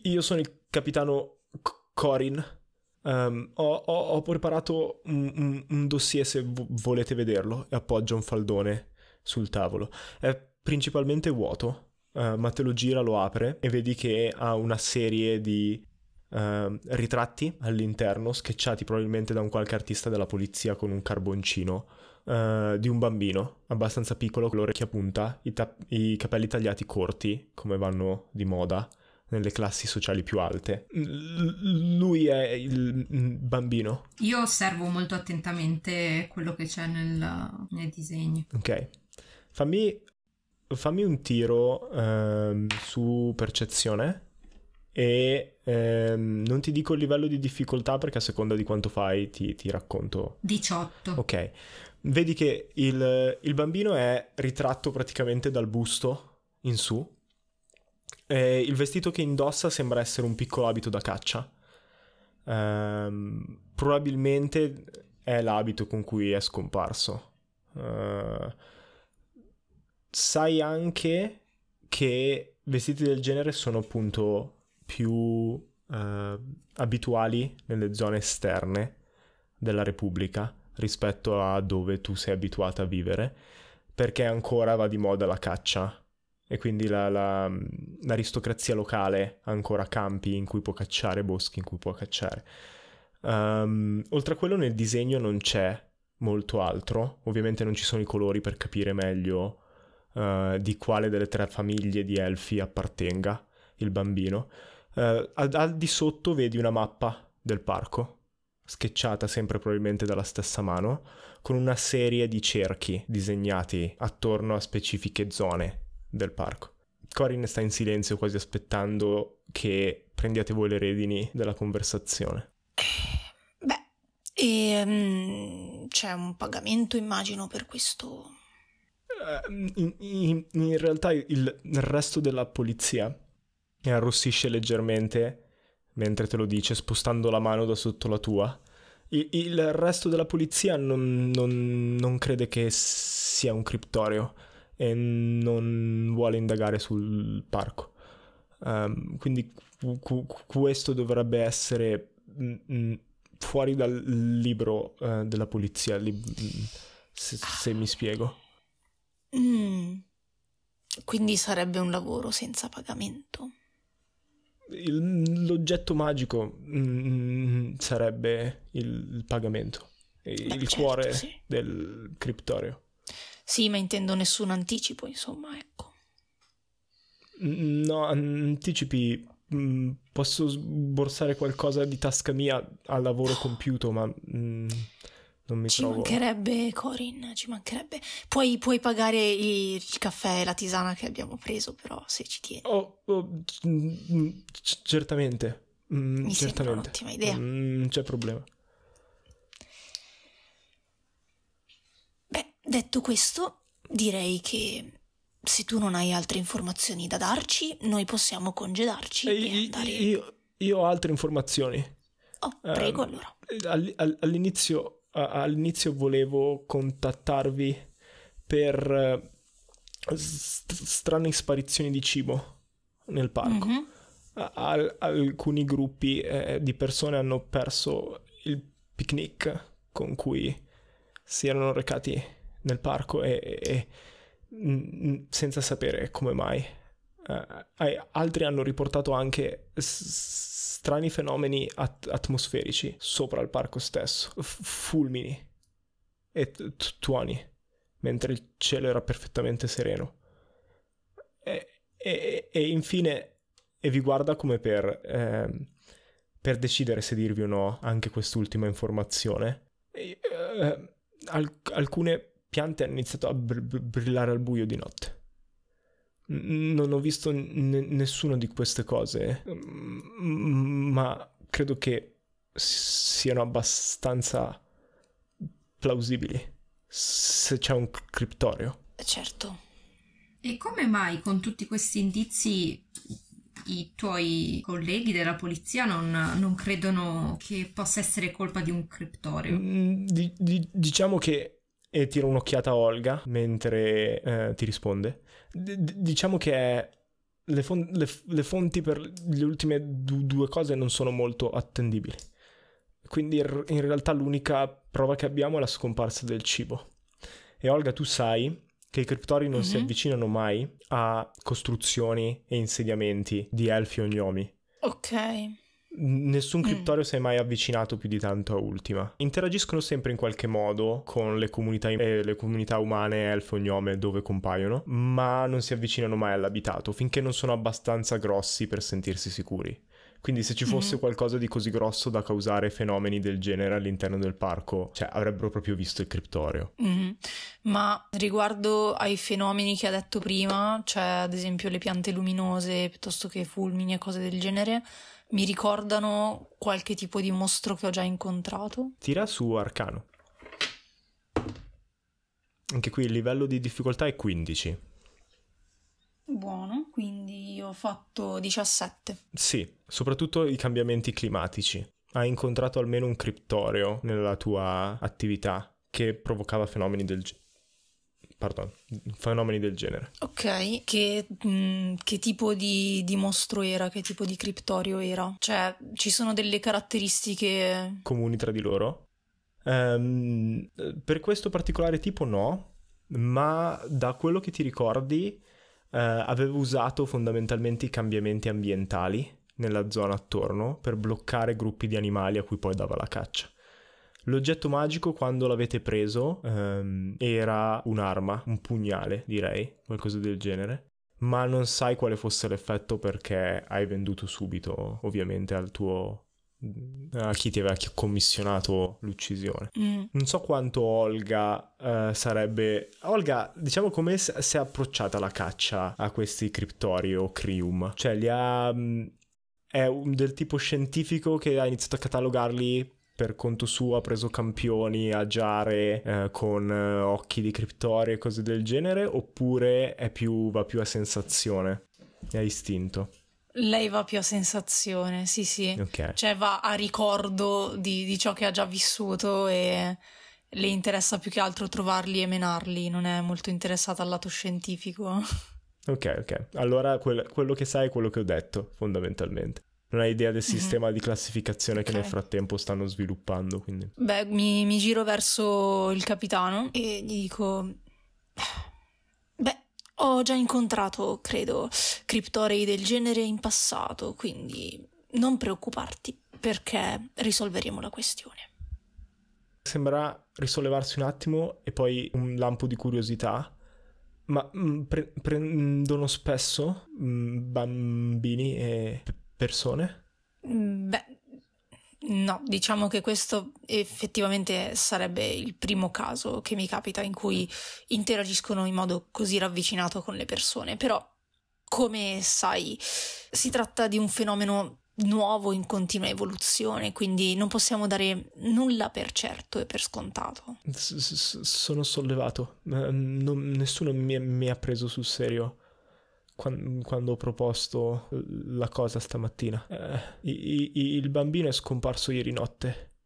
io sono il capitano C- Corin. Um, ho, ho, ho, preparato un, un, un dossier se v- volete vederlo e appoggio un faldone sul tavolo. È principalmente vuoto, uh, eh, ma te lo gira, lo apre e vedi che ha una serie di uh, ritratti all'interno, schiacciati probabilmente da un qualche artista della polizia con un carboncino. Uh, di un bambino abbastanza piccolo con l'orecchia punta, i, ta- i capelli tagliati corti come vanno di moda, nelle classi sociali più alte. L- lui è il mm, bambino. Io osservo molto attentamente quello che c'è nel, nel disegno. Ok, fammi, fammi un tiro ehm, su percezione e ehm, non ti dico il livello di difficoltà perché a seconda di quanto fai ti, ti racconto. 18. Ok, vedi che il, il bambino è ritratto praticamente dal busto in su eh, il vestito che indossa sembra essere un piccolo abito da caccia. Ehm, probabilmente è l'abito con cui è scomparso. Ehm, sai anche che vestiti del genere sono appunto più eh, abituali nelle zone esterne della Repubblica rispetto a dove tu sei abituato a vivere, perché ancora va di moda la caccia e quindi la, la, mm, l'aristocrazia locale ha ancora campi in cui può cacciare, boschi in cui può cacciare. Um, oltre a quello nel disegno non c'è molto altro, ovviamente non ci sono i colori per capire meglio uh, di quale delle tre famiglie di elfi appartenga il bambino. Uh, al, al di sotto vedi una mappa del parco, schiacciata sempre probabilmente dalla stessa mano, con una serie di cerchi disegnati attorno a specifiche zone del parco. Corin sta in silenzio quasi aspettando che prendiate voi le redini della conversazione. Eh, beh, e, um, c'è un pagamento immagino per questo... Ehm, in, in, in, realtà il, il resto della polizia arrossisce leggermente mentre te lo dice, spostando la mano da sotto la tua. Il, il resto della polizia non, non, non crede che sia un criptorio e non vuole indagare sul parco. Um, quindi cu- questo dovrebbe essere mh, mm, mh, mm, fuori dal libro uh, della polizia, li- mm, se, se, mi spiego. Mm. Quindi sarebbe un lavoro senza pagamento. Il, l'oggetto magico mh, sarebbe il, pagamento, il, Beh, il certo, cuore sì. del criptorio. Sì, ma intendo nessun anticipo, insomma, ecco. Mm, no, anticipi. Mm, posso sborsare qualcosa di tasca mia al lavoro compiuto, ma mm, non mi ci trovo. Ci mancherebbe, Corin, ci mancherebbe. Puoi, puoi pagare il, caffè e la tisana che abbiamo preso, però, se ci tieni. Oh, oh c- certamente. Mm, mi certamente. sembra un'ottima idea. Non c'è problema. Detto questo, direi che se tu non hai altre informazioni da darci, noi possiamo congedarci eh, e, e andare... Io, io, ho altre informazioni. Oh, prego um, allora. all'inizio, all'inizio, volevo contattarvi per eh, st- strane sparizioni di cibo nel parco. Mm-hmm. Al, alcuni gruppi eh, di persone hanno perso il picnic con cui si erano recati nel parco e, e, e senza sapere come mai. Uh, altri hanno riportato anche s- strani fenomeni at- atmosferici sopra il parco stesso, f- fulmini e t- tuoni, mentre il cielo era perfettamente sereno. E, e, e infine, e vi guarda come per, ehm, per, decidere se dirvi o no anche quest'ultima informazione. E, eh, alc- alcune piante hanno iniziato a br- br- brillare al buio di notte. non ho visto n- nessuna di queste cose, ma credo che siano abbastanza plausibili se c'è un criptorio. Certo. E come mai con tutti questi indizi i tuoi colleghi della polizia non, non credono che possa essere colpa di un criptorio? D- d- diciamo che e tira un'occhiata a Olga mentre eh, ti risponde. D- diciamo che le, fon- le, f- le, fonti per le ultime du- due cose non sono molto attendibili. Quindi r- in realtà l'unica prova che abbiamo è la scomparsa del cibo. E Olga, tu sai che i criptori non mm-hmm. si mhm. avvicinano mai a costruzioni e insediamenti di elfi o gnomi. Ok. Nessun mm. criptorio mm. si è mai avvicinato più di tanto a Ultima. Interagiscono sempre in qualche modo con le comunità, eh, le comunità umane, elfo, gnome, dove compaiono, ma non si avvicinano mai all'abitato finché non sono abbastanza grossi per sentirsi sicuri. Quindi se ci fosse mm. qualcosa di così grosso da causare fenomeni del genere all'interno del parco, cioè avrebbero proprio visto il criptorio. Mm. Ma riguardo ai fenomeni che ha detto prima, cioè ad esempio le piante luminose piuttosto che fulmini e cose del genere, mi ricordano qualche tipo di mostro che ho già incontrato. Tira su arcano. Anche qui il livello di difficoltà è 15. Buono, quindi ho fatto 17. Sì, soprattutto i cambiamenti climatici. Hai incontrato almeno un criptoreo nella tua attività che provocava fenomeni del genere pardon, fenomeni del genere. Ok, che, mh, mm, che tipo di, di, mostro era, che tipo di criptorio era? Cioè, ci sono delle caratteristiche comuni tra di loro? Um, per questo particolare tipo no, ma da quello che ti ricordi uh, avevo usato fondamentalmente i cambiamenti ambientali nella zona attorno per bloccare gruppi di animali a cui poi dava la caccia. L'oggetto magico quando l'avete preso um, era un'arma, un pugnale direi, qualcosa del genere ma non sai quale fosse l'effetto perché hai venduto subito, ovviamente, al tuo a chi ti aveva commissionato l'uccisione. Mm. Non so quanto Olga uh, sarebbe. Olga, diciamo come si è approcciata la caccia a questi criptori o crium. Cioè, li ha. Mh, mm, è un, del tipo scientifico che ha iniziato a catalogarli per conto suo ha preso campioni a giare eh, con eh, occhi di criptoria e cose del genere oppure più, va più a sensazione, e a istinto? Lei va più a sensazione, sì sì, okay. cioè va a ricordo di, di ciò che ha già vissuto e le interessa più che altro trovarli e menarli, non è molto interessata al lato scientifico. Ok, ok. Allora quel, quello che sai è quello che ho detto, fondamentalmente non hai idea del mhm. sistema mm-hmm. di classificazione okay. che nel frattempo stanno sviluppando. Quindi. Beh, mi, mi giro verso il capitano e gli dico: Beh, ho già incontrato, credo, criptorei del genere in passato, quindi non preoccuparti perché risolveremo la questione. Sembra risollevarsi un attimo e poi un lampo di curiosità ma mm, pre- prendono spesso mm, bambini e persone? Mm, beh, no, diciamo che questo effettivamente sarebbe il primo caso che mi capita in cui interagiscono in modo così ravvicinato con le persone, però come sai si tratta di un fenomeno nuovo in continua evoluzione, quindi non possiamo dare nulla per certo e per scontato. sono sollevato, mm, nessuno mi ha preso sul serio quando ho proposto la cosa stamattina. Eh, i, i, il bambino è scomparso ieri notte.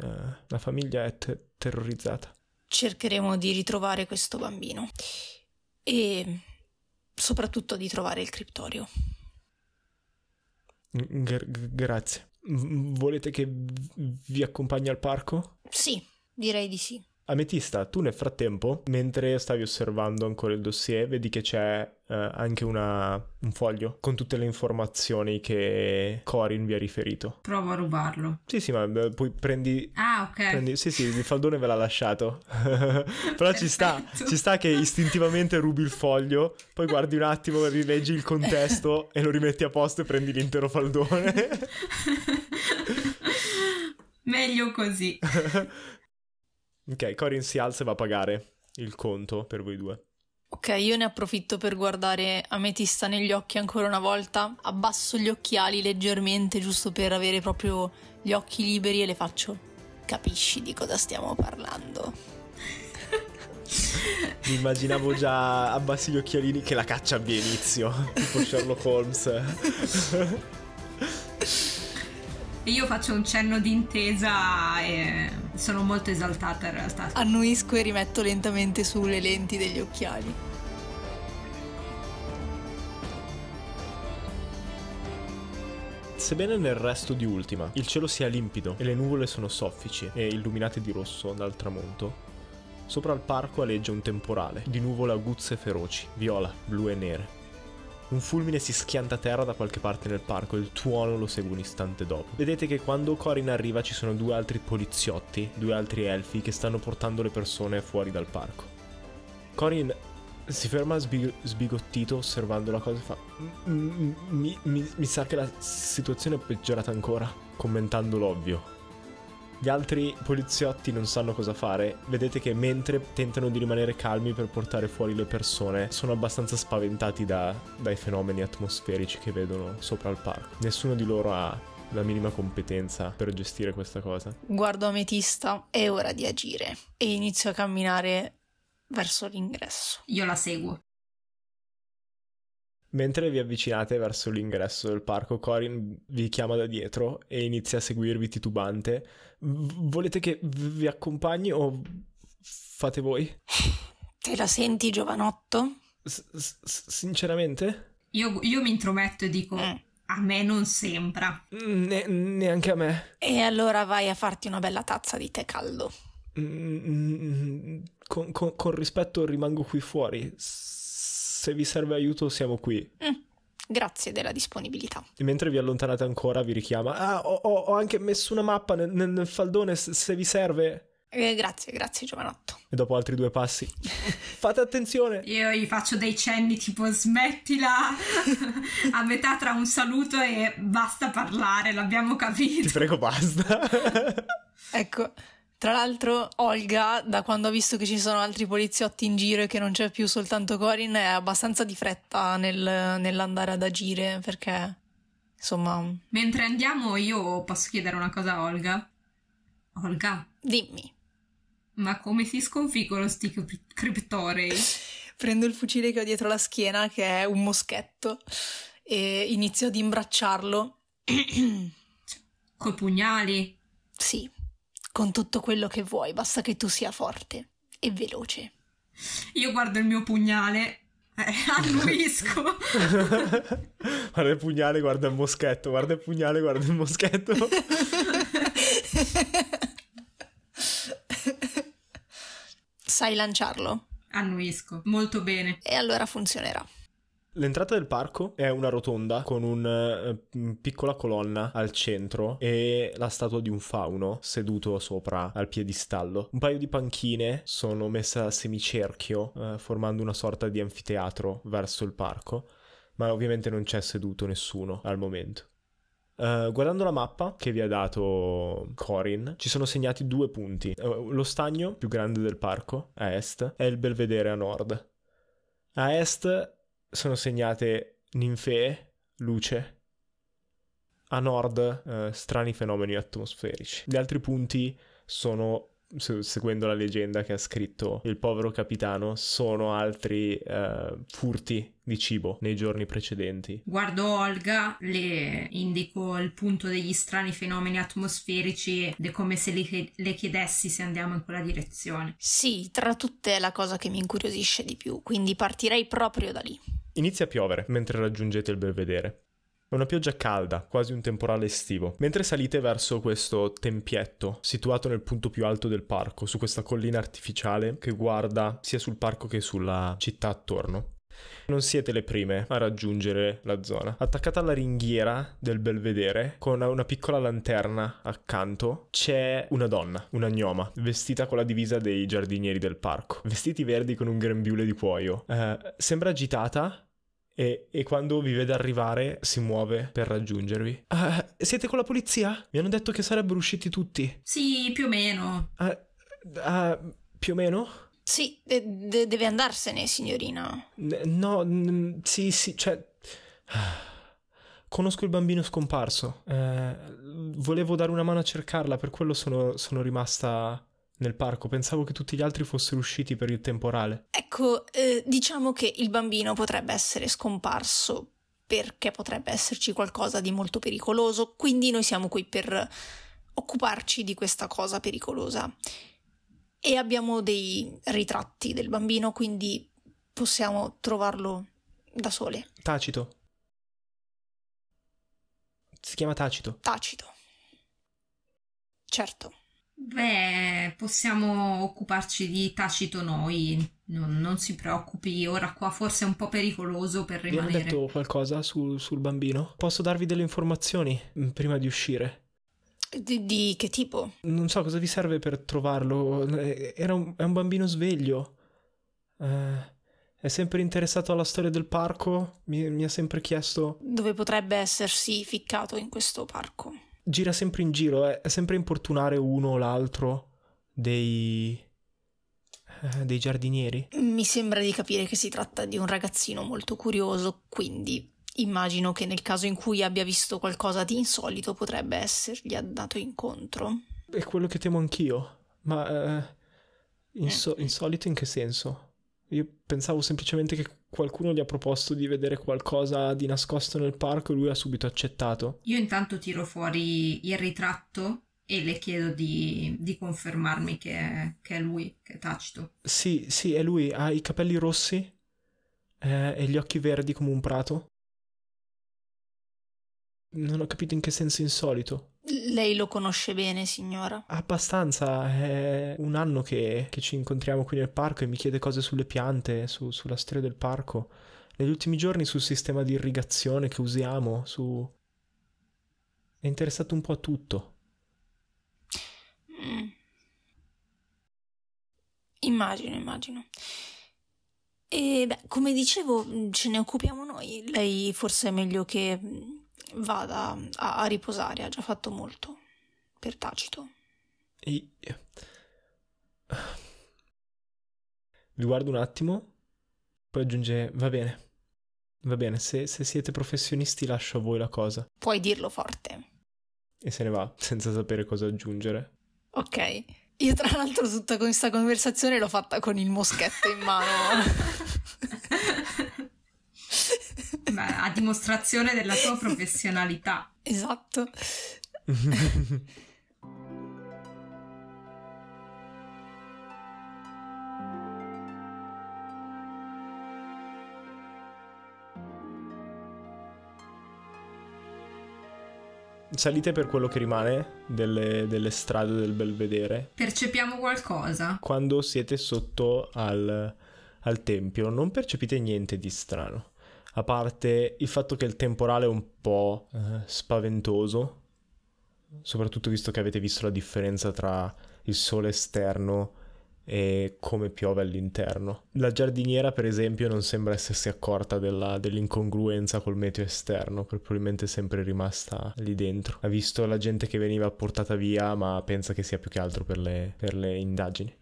Eh, la famiglia è te- terrorizzata. Cercheremo di ritrovare questo bambino e soprattutto di trovare il criptorio. G- grazie. V- volete che vi accompagni al parco? Sì, direi di sì. Ametista, tu nel frattempo, mentre stavi osservando ancora il dossier, vedi che c'è eh, anche una, un foglio con tutte le informazioni che Corin vi ha riferito. Provo a rubarlo. Sì, sì, ma eh, poi prendi... Ah, ok. Prendi, sì, sì, il faldone ve l'ha lasciato. Però ci sta, ci sta che istintivamente rubi il foglio, poi guardi un attimo, rileggi il contesto e lo rimetti a posto e prendi l'intero faldone. Meglio così. Ok, Corin si alza e va a pagare il conto per voi due. Ok, io ne approfitto per guardare Ametista negli occhi ancora una volta. Abbasso gli occhiali leggermente, giusto per avere proprio gli occhi liberi e le faccio. Capisci di cosa stiamo parlando? Mi immaginavo già abbassi gli occhialini che la caccia abbia inizio, tipo Sherlock Holmes. e io faccio un cenno d'intesa e sono molto esaltata in realtà. Annuisco e rimetto lentamente sulle lenti degli occhiali. Sebbene nel resto di Ultima il cielo sia limpido e le nuvole sono soffici e illuminate di rosso dal tramonto, sopra il parco aleggia un temporale di nuvole aguzze e feroci, viola, blu e nere. Un fulmine si schianta a terra da qualche parte nel parco e il tuono lo segue un istante dopo. Vedete che quando Corin arriva ci sono due altri poliziotti, due altri elfi che stanno portando le persone fuori dal parco. Corin si ferma sbig sbigottito osservando la cosa e fa mi, mi sa che la situazione è peggiorata ancora, commentando l'ovvio. Gli altri poliziotti non sanno cosa fare. Vedete che mentre tentano di rimanere calmi per portare fuori le persone, sono abbastanza spaventati da, dai fenomeni atmosferici che vedono sopra il parco. Nessuno di loro ha la minima competenza per gestire questa cosa. Guardo Ametista, è ora di agire e inizio a camminare verso l'ingresso. Io la seguo. Mentre vi avvicinate verso l'ingresso del parco, Corin vi chiama da dietro e inizia a seguirvi titubante. V- volete che vi accompagni o fate voi? Te la senti, giovanotto? sinceramente? Io, io, mi intrometto e dico: mm. A me non sembra. Mm, ne- neanche a me. E allora vai a farti una bella tazza di tè caldo. Mm, mm, mm con, con, con rispetto, rimango qui fuori. S- se vi serve aiuto siamo qui. Mm. Grazie della disponibilità. E mentre vi allontanate ancora vi richiama, ah, ho, ho anche messo una mappa nel, nel faldone se vi serve. Eh, grazie, grazie giovanotto. E dopo altri due passi. Fate attenzione. Io gli faccio dei cenni tipo smettila a metà tra un saluto e basta parlare, l'abbiamo capito. Ti prego, basta. ecco. Tra l'altro, Olga, da quando ha visto che ci sono altri poliziotti in giro e che non c'è più soltanto Corin, è abbastanza di fretta nel, nell'andare ad agire perché. Insomma. Mentre andiamo, io posso chiedere una cosa a Olga? Olga? Dimmi. Ma come si sconfiggono sti criptorei? Prendo il fucile che ho dietro la schiena, che è un moschetto, e inizio ad imbracciarlo. Cioè, Coi pugnali? Sì con tutto quello che vuoi, basta che tu sia forte e veloce. Io guardo il mio pugnale eh, annuisco. guarda il pugnale, guarda il moschetto, guarda il pugnale, guarda il moschetto. Sai lanciarlo? Annuisco. Molto bene. E allora funzionerà. L'entrata del parco è una rotonda con una eh, piccola colonna al centro e la statua di un fauno seduto sopra al piedistallo. Un paio di panchine sono messe a semicerchio, uh, formando una sorta di anfiteatro verso il parco, ma ovviamente non c'è seduto nessuno al momento. Uh, guardando la mappa che vi ha dato Corin, ci sono segnati due punti. Uh, lo stagno più grande del parco, a est, e il belvedere a nord. A est sono segnate ninfee, luce, a nord eh, strani fenomeni atmosferici. Gli altri punti sono seguendo la leggenda che ha scritto il povero capitano, sono altri uh, furti di cibo nei giorni precedenti. Guardo Olga, le indico il punto degli strani fenomeni atmosferici ed è come se le, le chiedessi se andiamo in quella direzione. Sì, tra tutte è la cosa che mi incuriosisce di più, quindi partirei proprio da lì. Inizia a piovere mentre raggiungete il belvedere. È una pioggia calda, quasi un temporale estivo. Mentre salite verso questo tempietto, situato nel punto più alto del parco, su questa collina artificiale che guarda sia sul parco che sulla città attorno, non siete le prime a raggiungere la zona. Attaccata alla ringhiera del belvedere, con una piccola lanterna accanto, c'è una donna, una gnoma, vestita con la divisa dei giardinieri del parco. Vestiti verdi con un grembiule di cuoio. Eh, sembra agitata, e, e, quando vi vede arrivare si muove per raggiungervi. Ah, siete con la polizia? Mi hanno detto che sarebbero usciti tutti. Sì, più o meno. Ah, ah, più o meno? Sì, de- de- deve andarsene, signorina. no, n- sì, sì, cioè... Conosco il bambino scomparso. Eh, volevo dare una mano a cercarla, per quello sono, sono rimasta nel parco, pensavo che tutti gli altri fossero usciti per il temporale. Ecco, eh, diciamo che il bambino potrebbe essere scomparso perché potrebbe esserci qualcosa di molto pericoloso, quindi noi siamo qui per occuparci di questa cosa pericolosa. E abbiamo dei ritratti del bambino, quindi possiamo trovarlo da sole. Tacito. Si chiama Tacito. Tacito. Certo. Beh, possiamo occuparci di tacito noi, non, non si preoccupi, ora qua forse è un po' pericoloso per rimanere. Mi hanno detto qualcosa sul, sul bambino? Posso darvi delle informazioni mm, prima di uscire? Di, di, che tipo? Non so cosa vi serve per trovarlo. Eh, un, è un bambino sveglio. Eh, è sempre interessato alla storia del parco. Mi, mi ha sempre chiesto. Dove potrebbe essersi ficcato in questo parco? gira sempre in giro, eh. è sempre importunare uno o l'altro dei... Eh, dei giardinieri. Mi sembra di capire che si tratta di un ragazzino molto curioso, quindi immagino che nel caso in cui abbia visto qualcosa di insolito potrebbe essergli andato incontro. È quello che temo anch'io, ma eh, inso- eh. insolito in che senso? Io pensavo semplicemente che qualcuno gli ha proposto di vedere qualcosa di nascosto nel parco e lui ha subito accettato. Io intanto tiro fuori il ritratto e le chiedo di, di confermarmi che è, che è, lui, che è Tacito. Sì, sì, è lui, ha i capelli rossi eh, e gli occhi verdi come un prato. Non ho capito in che senso insolito. Lei lo conosce bene, signora? Abbastanza. È un anno che, che, ci incontriamo qui nel parco e mi chiede cose sulle piante, su, sulla storia del parco. Negli ultimi giorni sul sistema di irrigazione che usiamo, su... È interessato un po' a tutto. Mm. Immagino, immagino. E beh, come dicevo, mm, ce ne occupiamo noi. Lei forse è meglio che mm, vada a, a riposare, ha già fatto molto, per tacito. E... Vi guardo un attimo, poi aggiunge, va bene, va bene, se, se siete professionisti lascio a voi la cosa. Puoi dirlo forte. E se ne va, senza sapere cosa aggiungere. Ok. Io tra l'altro tutta questa conversazione l'ho fatta con il moschetto in mano. Ma a dimostrazione della tua professionalità. Esatto. Salite per quello che rimane delle, delle, strade del Belvedere. Percepiamo qualcosa. Quando siete sotto al, al tempio non percepite niente di strano a parte il fatto che il temporale è un po' eh, spaventoso, soprattutto visto che avete visto la differenza tra il sole esterno e come piove all'interno. La giardiniera, per esempio, non sembra essersi accorta della, dell'incongruenza col meteo esterno, probabilmente è sempre rimasta lì dentro. Ha visto la gente che veniva portata via, ma pensa che sia più che altro per le, per le indagini.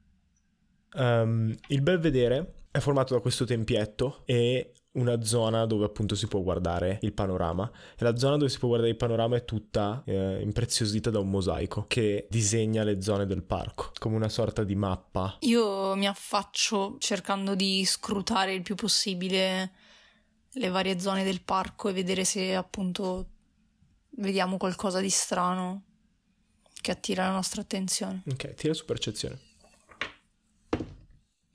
Um, il belvedere è formato da questo tempietto e una zona dove appunto si può guardare il panorama e la zona dove si può guardare il panorama è tutta eh, impreziosita da un mosaico che disegna le zone del parco come una sorta di mappa. Io mi affaccio cercando di scrutare il più possibile le varie zone del parco e vedere se appunto vediamo qualcosa di strano che attira la nostra attenzione. Ok, tira su percezione.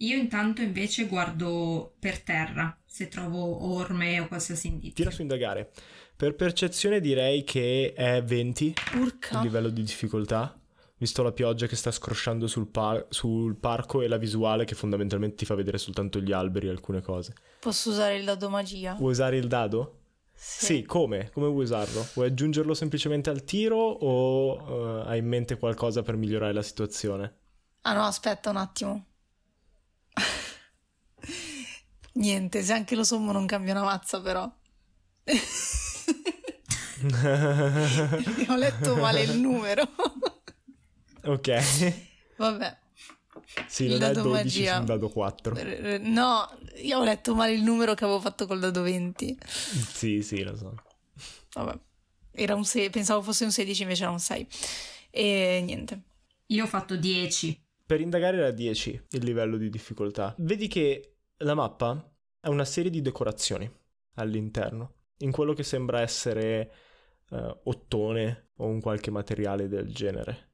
Io intanto invece guardo per terra se trovo orme o qualsiasi indizio. Tira su indagare. Per percezione direi che è 20 Urca. il livello di difficoltà, visto la pioggia che sta scrosciando sul, par- sul parco e la visuale che fondamentalmente ti fa vedere soltanto gli alberi e alcune cose. Posso usare il dado magia? Vuoi usare il dado? Sì. sì, come? Come vuoi usarlo? Vuoi aggiungerlo semplicemente al tiro o uh, hai in mente qualcosa per migliorare la situazione? Ah no, aspetta un attimo. Niente, se anche lo sommo non cambia una mazza però. ho letto male il numero. ok. Vabbè. Sì, il non dado è 12, magia. sono dado 4. No, io ho letto male il numero che avevo fatto col dado 20. Sì, sì, lo so. Vabbè. Era un 6, pensavo fosse un 16, invece era un 6. E niente. Io ho fatto 10. Per indagare era 10 il livello di difficoltà. Vedi che la mappa ha una serie di decorazioni all'interno, in quello che sembra essere eh, ottone o un qualche materiale del genere.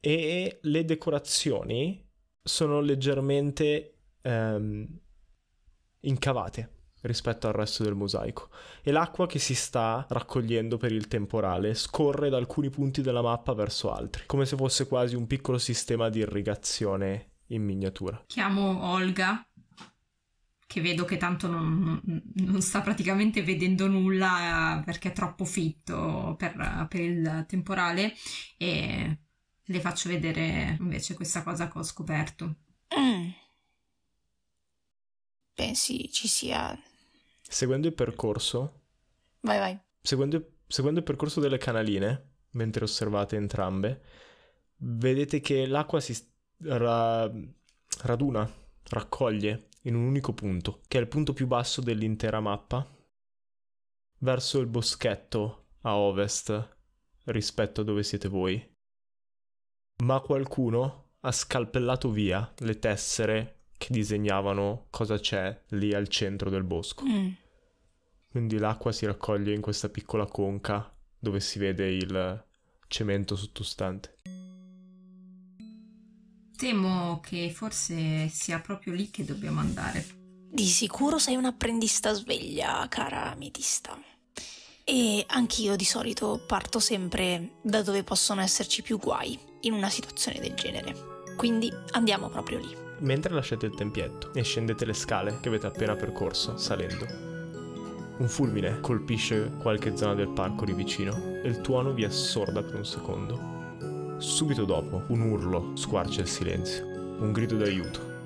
E le decorazioni sono leggermente ehm, incavate rispetto al resto del mosaico e l'acqua che si sta raccogliendo per il temporale scorre da alcuni punti della mappa verso altri, come se fosse quasi un piccolo sistema di irrigazione in miniatura. Chiamo Olga, che vedo che tanto non, non sta praticamente vedendo nulla eh, perché è troppo fitto per, per il temporale e le faccio vedere invece questa cosa che ho scoperto. Mm pensi ci sia... Seguendo il percorso... Vai, vai. Seguendo, seguendo il percorso delle canaline, mentre osservate entrambe, vedete che l'acqua si ra- raduna, raccoglie in un unico punto, che è il punto più basso dell'intera mappa, verso il boschetto a ovest rispetto a dove siete voi. Ma qualcuno ha scalpellato via le tessere che disegnavano cosa c'è lì al centro del bosco. Mm. Quindi l'acqua si raccoglie in questa piccola conca dove si vede il cemento sottostante. Temo che forse sia proprio lì che dobbiamo andare. Di sicuro sei un'apprendista sveglia, cara ametista. E anch'io di solito parto sempre da dove possono esserci più guai in una situazione del genere. Quindi andiamo proprio lì mentre lasciate il tempietto e scendete le scale che avete appena percorso salendo. Un fulmine colpisce qualche zona del parco lì vicino e il tuono vi assorda per un secondo. Subito dopo, un urlo squarcia il silenzio, un grido d'aiuto